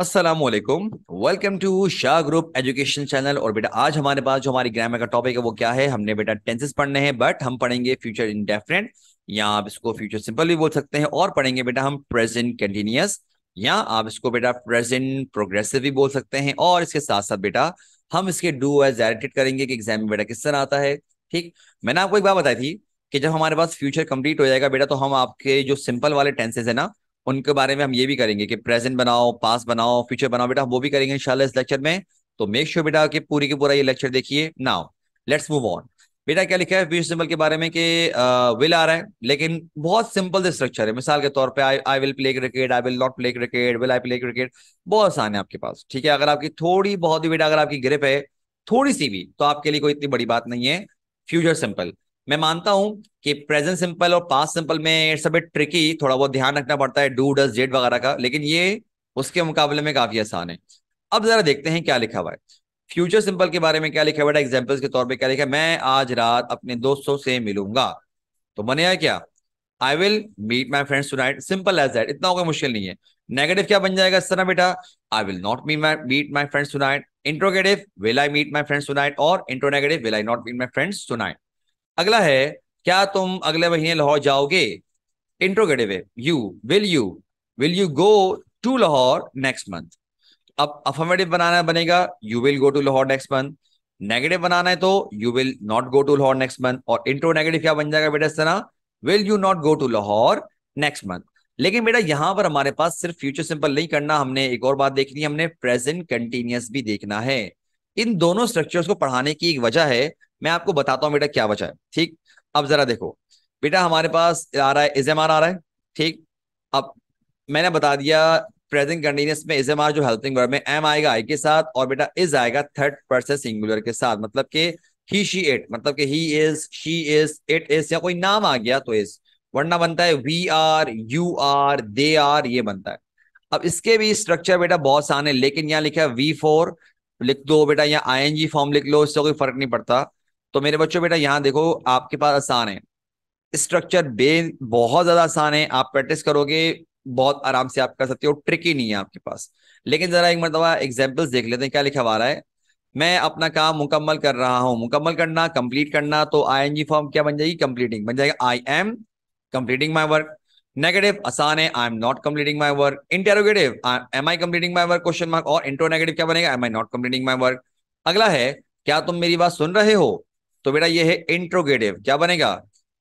Aslam welcome to Shah group education channel और बेटा आज हमारे पास जो हमारी ग्रामर का टॉपिक है वो क्या है हमने बेटा टेंसेस पढ़ने हैं बट हम पढ़ेंगे फ्यूचर इंडेफिनेट या आप इसको फ्यूचर सिंपल भी बोल सकते हैं और पढ़ेंगे बेटा हम प्रेजेंट कंटिन्यूस या आप इसको बेटा प्रेजेंट प्रोग्रेसिव भी बोल सकते हैं और इसके साथ साथ बेटा हम इसके डू एज डायरेक्टेड करेंगे कि एग्जाम में बेटा किस तरह आता है ठीक मैंने आपको एक बात बताई थी कि जब हमारे पास फ्यूचर कंप्लीट हो जाएगा बेटा तो हम आपके जो सिंपल वाले टेंसेज है ना उनके बारे में हम ये भी करेंगे कि प्रेजेंट बनाओ पास बनाओ फ्यूचर बनाओ बेटा वो भी करेंगे इंशाल्लाह इस लेक्चर में तो मेक श्योर sure बेटा कि पूरी की पूरा ये लेक्चर देखिए नाउ लेट्स मूव ऑन बेटा क्या लिखा है बीस सिंबल के बारे में कि विल आ रहा है लेकिन बहुत सिंपल से स्ट्रक्चर है मिसाल के तौर पे I I will play cricket I will not play cricket will I play cricket बहुत आसान है आपके पास ठीक है अगर आपकी थोड़ी बहुत ही बेटा अगर आपकी ग्रिप है थोड़ी सी भी तो आपके लिए कोई इतनी बड़ी बात नहीं है फ्यूचर सिंपल मैं मानता हूं कि प्रेजेंट सिंपल और पास्ट सिंपल में इट्स अ ट्रिकी थोड़ा बहुत ध्यान रखना पड़ता है डू डस डेट वगैरह का लेकिन ये उसके मुकाबले में काफी आसान है अब जरा देखते हैं क्या लिखा हुआ है फ्यूचर सिंपल के बारे में क्या लिखा हुआ है एग्जाम्पल्स के तौर पर क्या लिखा है मैं आज रात अपने दोस्तों से मिलूंगा तो बने क्या I will meet my friends tonight simple as that इतना होगा मुश्किल नहीं है नेगेटिव क्या बन जाएगा इस तरह बेटा I will not meet my meet my friends tonight interrogative will I meet my friends tonight और interronegative will I not meet my friends tonight अगला है क्या तुम अगले महीने लाहौर जाओगे इंट्रोगेटिव है you will you will you go to Lahore next month अब अफर्मेटिव बनाना बनेगा you will go to Lahore next month negative बनाना है तो you will not go to Lahore next month और इंट्रो नेगेटिव क्या बन जाएगा बेटा इस तरह will you not go to Lahore next month लेकिन बेटा यहां पर हमारे पास सिर्फ फ्यूचर सिंपल नहीं करना हमने एक और बात देखनी है हमने प्रेजेंट कंटिन्यूस भी देखना है इन दोनों स्ट्रक्चर्स को पढ़ाने की एक वजह है मैं आपको बताता हूँ बेटा क्या बचा है ठीक अब जरा देखो बेटा हमारे पास आ रहा है इजेमार आ रहा है ठीक अब मैंने बता दिया प्रेजेंट कंटिन्यूस में इज आर जो हेल्पिंग वर्ब में एम आएगा आई के साथ और बेटा इज आएगा थर्ड पर्सन सिंगुलर के साथ मतलब के ही शी इट मतलब के he is she is it is या कोई नाम आ गया तो इज वरना बनता है we are you are they are ये बनता है अब इसके भी स्ट्रक्चर बेटा बहुत आसान है लेकिन यहाँ लिखा है वी फोर लिख दो बेटा यहाँ आई एन जी फॉर्म लिख लो इससे कोई फर्क नहीं पड़ता तो मेरे बच्चों बेटा यहाँ देखो आपके पास आसान है स्ट्रक्चर बे बहुत ज्यादा आसान है आप प्रैक्टिस करोगे बहुत आराम से आप कर सकते हो ट्रिक ही नहीं है आपके पास लेकिन जरा एक मरतबा एग्जाम्पल्स देख लेते हैं क्या लिखा हुआ रहा है मैं अपना काम मुकम्मल कर रहा हूं मुकम्मल करना कंप्लीट करना तो आई फॉर्म क्या बन जाएगी कंप्लीटिंग बन जाएगा I am completing my work negative आसान है I am not completing my work interrogative am I completing my work question mark और इंट्रो नेगेटिव क्या बनेगा am I not completing my work अगला है क्या तुम मेरी बात सुन रहे हो तो बेटा ये है इंट्रोगेटिव क्या बनेगा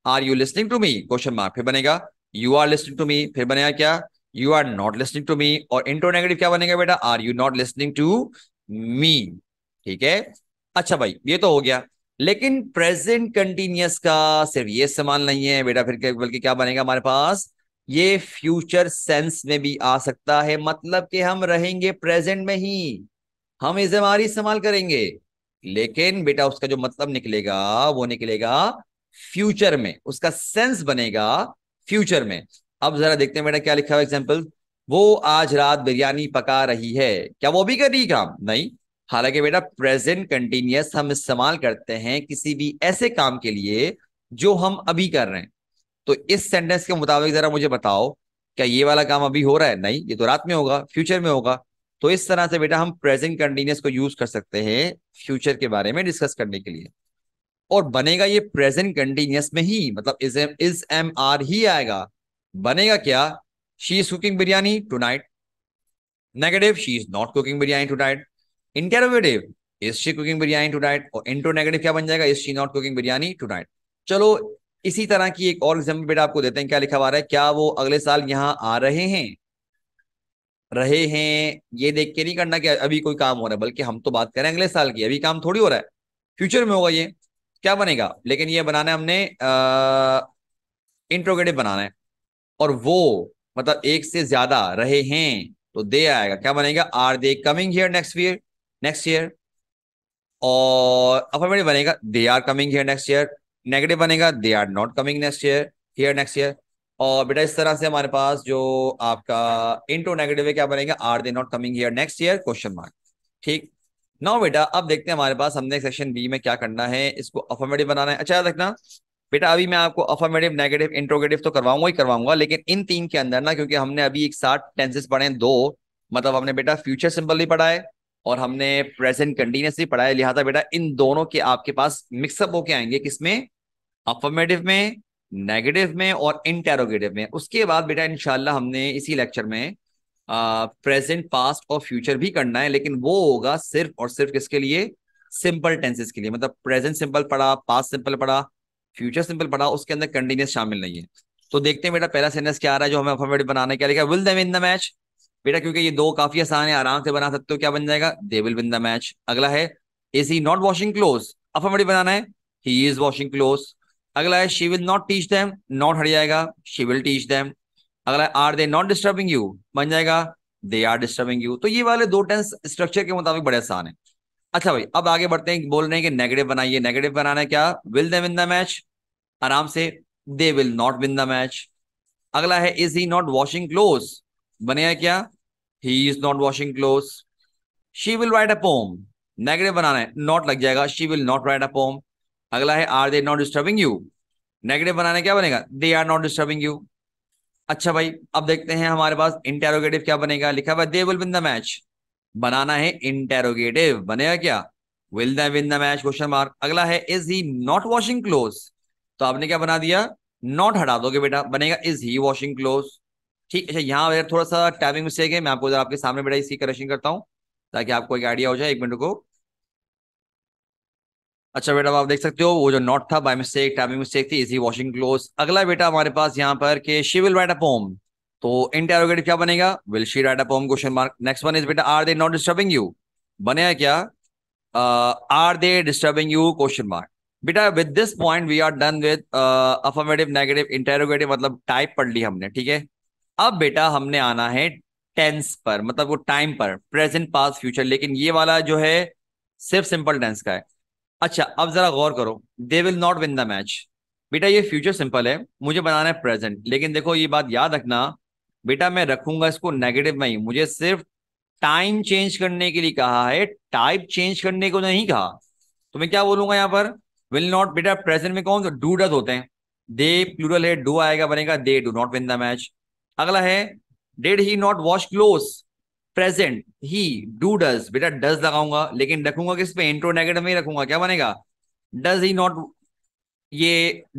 are you listening to me question mark फिर बनेगा you are listening to me फिर बनेगा क्या you are not listening to me और इंट्रोनेगेटिव क्या बनेगा बेटा are you not listening to me ठीक है अच्छा भाई ये तो हो गया लेकिन प्रेजेंट कंटिन्यूस का सिर्फ ये इस्तेमाल नहीं है बेटा फिर बल्कि क्या बनेगा हमारे पास ये फ्यूचर सेंस में भी आ सकता है मतलब कि हम रहेंगे प्रेजेंट में ही हम इसे हमारी इस्तेमाल करेंगे लेकिन बेटा उसका जो मतलब निकलेगा वो निकलेगा फ्यूचर में उसका सेंस बनेगा फ्यूचर में अब जरा देखते हैं बेटा क्या लिखा हुआ एग्जाम्पल वो आज रात बिरयानी पका रही है क्या वो भी कर रही काम नहीं हालांकि बेटा प्रेजेंट कंटिन्यूस हम इस्तेमाल करते हैं किसी भी ऐसे काम के लिए जो हम अभी कर रहे हैं तो इस सेंटेंस के मुताबिक जरा मुझे बताओ क्या ये वाला काम अभी हो रहा है नहीं ये तो रात में होगा फ्यूचर में होगा तो इस तरह से बेटा हम प्रेजेंट कंटिन्यूस को यूज कर सकते हैं फ्यूचर के बारे में डिस्कस करने के लिए और बनेगा ये प्रेजेंट कंटिन्यूस में ही मतलब is am is am are ही आएगा बनेगा क्या she is cooking biryani tonight negative she is not cooking biryani tonight interrogative is she cooking biryani tonight और इंटो नेगेटिव क्या बन जाएगा is she not cooking biryani tonight चलो इसी तरह की एक और एग्जाम्पल बेटा आपको देते हैं क्या लिखा हुआ है क्या वो अगले साल यहाँ आ रहे हैं रहे हैं ये देख के नहीं करना कि अभी कोई काम हो रहा है बल्कि हम तो बात करें अगले साल की अभी काम थोड़ी हो रहा है फ्यूचर में होगा ये क्या बनेगा लेकिन ये बनाना है हमने इंट्रोगेटिव बनाना है और वो मतलब एक से ज्यादा रहे हैं तो दे आएगा क्या बनेगा are they coming here next year next year और अफर्मेटिव बनेगा they are coming here next year negative बनेगा they are not coming next year here next year और बेटा इस तरह से हमारे पास जो आपका इंटो नेगेटिव क्या बनेगा are they not coming here next year question mark ठीक नो बेटा अब देखते हैं हमारे पास हमने सेक्शन बी में क्या करना है इसको अफर्मेटिव बनाना है अच्छा याद रखना बेटा अभी मैं आपको अफर्मेटिव नेगेटिव इंट्रोगेटिव तो करवाऊंगा ही करवाऊंगा लेकिन इन तीन के अंदर ना क्योंकि हमने अभी एक साथ टेंसेस पढ़े हैं दो मतलब हमने बेटा फ्यूचर सिंपल भी पढ़ा है और हमने प्रेजेंट भी पढ़ा है लिहाजा बेटा इन दोनों के आपके पास मिक्सअप होके आएंगे किसमें अफर्मेटिव में नेगेटिव में और इंटेरोगेटिव में उसके बाद बेटा इनशाला हमने इसी लेक्चर में प्रेजेंट पास्ट और फ्यूचर भी करना है लेकिन वो होगा सिर्फ और सिर्फ किसके लिए सिंपल टेंसेस के लिए मतलब प्रेजेंट सिंपल पढ़ा पास्ट सिंपल पढ़ा फ्यूचर सिंपल पढ़ा उसके अंदर कंटिन्यूस शामिल नहीं है तो देखते हैं बेटा पहला सेंटेंस क्या आ रहा है जो हमें अफर्मेटिव बनाने क्या लिखा will they win the match बेटा क्योंकि ये दो काफी आसान है आराम से बना सकते हो क्या बन जाएगा they will win the match अगला है is he not washing clothes affirmative बनाना है ही इज वॉशिंग क्लोज अगला है she will not teach them not हट जाएगा शी विल टीच दैम अगला are they not disturbing you बन जाएगा दे आर डिस्टर्बिंग यू तो ये वाले दो टेंस स्ट्रक्चर के मुताबिक बड़े आसान है अच्छा भाई अब आगे बढ़ते हैं बोल रहे हैं कि नेगेटिव बनाइए नेगेटिव बनाना है क्या will they win the match आराम से they will not win the match अगला है is he not washing clothes बनेगा क्या he is not washing clothes she will write a poem negative बनाना है नॉट लग जाएगा she will not write a poem अगला है are they not disturbing you negative बनाने क्या बनेगा they are not disturbing you अच्छा भाई अब देखते हैं हमारे पास इंटेरोगेटिव क्या बनेगा लिखा हुआ they will win the match बनाना है इंटेरोगेटिव बनेगा क्या will the win the match question mark अगला है is he not washing clothes तो आपने क्या बना दिया नॉट हटा दोगे बेटा बनेगा इज ही वॉशिंग क्लोज ठीक अच्छा यहाँ थोड़ा सा टाइमिंग मिस्टेक है मैं आपको आपके सामने बेटा इसकी करेक्शन करता हूँ ताकि आपको एक आइडिया हो जाए एक मिनट को अच्छा बेटा आप देख सकते हो वो जो नॉट था बाई मिस्टेक टाइमिंग मिस्टेक थी इजी वॉशिंग क्लोज अगला बेटा हमारे पास यहाँ पर के she will write a poem तो इंटेरोगेटिव क्या बनेगा will she write a poem question mark next one is बेटा are they not disturbing you बने क्या are they disturbing you question mark बेटा with this point we are done with affirmative negative interrogative मतलब type पढ़ ली हमने ठीक है अब बेटा हमने आना है टेंस पर मतलब वो टाइम पर प्रेजेंट पास फ्यूचर लेकिन ये वाला जो है सिर्फ सिंपल टेंस का है अच्छा अब जरा गौर करो they will not win the match बेटा ये फ्यूचर सिंपल है मुझे बनाना है प्रेजेंट लेकिन देखो ये बात याद रखना बेटा मैं रखूंगा इसको नेगेटिव में ही मुझे सिर्फ टाइम चेंज करने के लिए कहा है टाइप चेंज करने को नहीं कहा तो मैं क्या बोलूंगा यहाँ पर विल नॉट बेटा प्रेजेंट में कौन डू डज होते हैं दे प्लूरल है डू आएगा बनेगा they do not win the match अगला है does he not wash clothes present ही डू डज बेटा डज लगाऊंगा लेकिन रखूंगा किस पे इंट्रो नेगेटिव में ही रखूंगा क्या बनेगा डज ही नॉट ये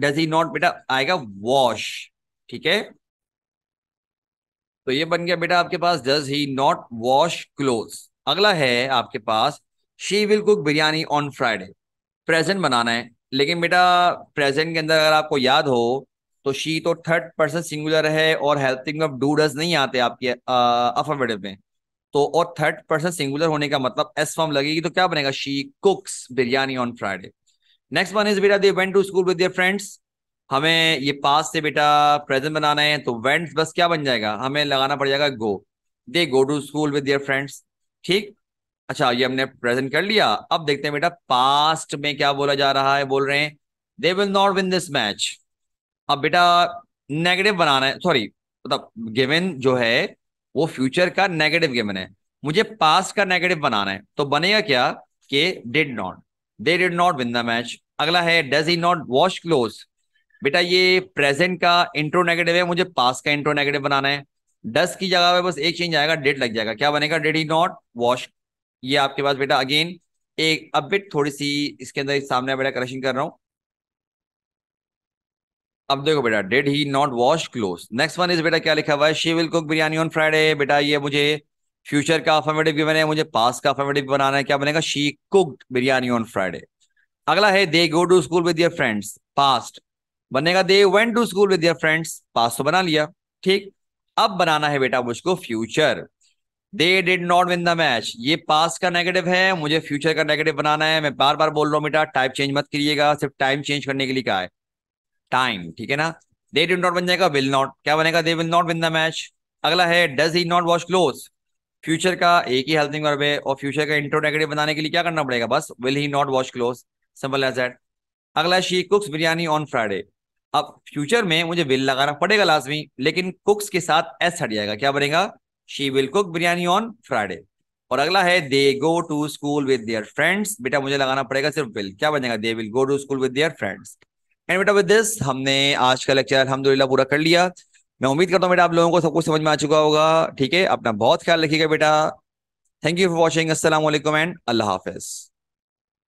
डज ही नॉट बेटा आएगा वॉश ठीक है तो ये बन गया बेटा आपके पास does he not wash cloth अगला है आपके पास she will cook biryani on Friday present बनाना है लेकिन बेटा प्रेजेंट के अंदर अगर आपको याद हो तो शी तो थर्ड पर्सन सिंगुलर है और हेल्पिंग ऑफ डू डज नहीं आते आपके अफर्मेटिव में तो और थर्ड पर्सन सिंगुलर होने का मतलब एस फॉर्म लगेगी तो क्या बनेगा she cooks biryani on Friday next one is बेटा they went to school with friends हमें ये पास से बेटा प्रेजेंट बनाना है तो वेंट्स बस क्या बन जाएगा हमें लगाना पड़ जाएगा go they go to school with friends ठीक अच्छा ये हमने प्रेजेंट कर लिया अब देखते हैं बेटा पास्ट में क्या बोला जा रहा है बोल रहे हैं they will not win this match अब बेटा नेगेटिव बनाना है सॉरी मतलब गिवन जो है वो फ्यूचर का नेगेटिव गेमन है मुझे पास्ट का नेगेटिव बनाना है तो बनेगा क्या के did not they did not win the match अगला है does he not wash clothes बेटा ये प्रेजेंट का इंट्रो नेगेटिव है मुझे पास का इंट्रो नेगेटिव बनाना है डस की जगह पे बस एक चेंज आएगा डेट लग जाएगा क्या बनेगा डेड ही नॉट वॉश ये आपके पास बेटा अगेन एक अब थोड़ी सी इसके अंदर सामने बेटा करेक्शन कर रहा हूँ अब देखो बेटा does he not wash clothes next one is बेटा क्या लिखा हुआ है she will cook biryani on Friday बेटा ये मुझे फ्यूचर का अफर्मेटिव भी बने मुझे पास का अफर्मेटिव भी बनाना है क्या बनेगा she cooked biryani on Friday अगला है they go to school with your friends past बनेगा they went to school with your friends पास तो बना लिया ठीक अब बनाना है बेटा मुझको future they did not win the match ये पास का नेगेटिव है मुझे फ्यूचर का नेगेटिव बनाना है मैं बार बार बोल रहा हूँ बेटा टाइप चेंज मत करिएगा सिर्फ टाइम चेंज करने के लिए कहा है टाइम ठीक है ना दे डिड नॉट बन जाएगा विल नॉट क्या बनेगा they will not win the match अगला है does he not wash clothes future का एक ही हेल्थिंग वर्ब है और फ्यूचर का इंट्रो नेगेटिव बनाने के लिए क्या करना पड़ेगा बस will he not wash clothes simple as that अगला she cooks biryani on Friday अब फ्यूचर में मुझे विल लगाना पड़ेगा लाजमी लेकिन कुक्स के साथ एस हट जाएगा क्या बनेगा she will cook biryani on Friday और अगला है they go to school with their friends बेटा मुझे लगाना पड़ेगा सिर्फ विल क्या बनेगा they will go to school with their friends and बेटा विद दिस हमने आज का लेक्चर अलहमदुल्ला पूरा कर लिया मैं उम्मीद करता हूँ बेटा आप लोगों को सब कुछ समझ में आ चुका होगा ठीक है अपना बहुत ख्याल रखिएगा बेटा थैंक यू फॉर वॉचिंग असल एंड अल्लाह हाफिज़